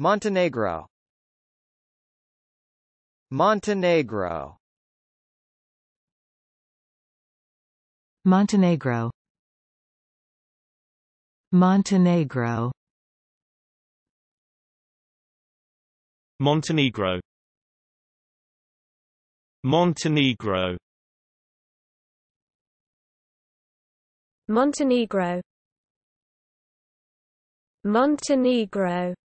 Montenegro Montenegro Montenegro Montenegro Montenegro Montenegro Montenegro Montenegro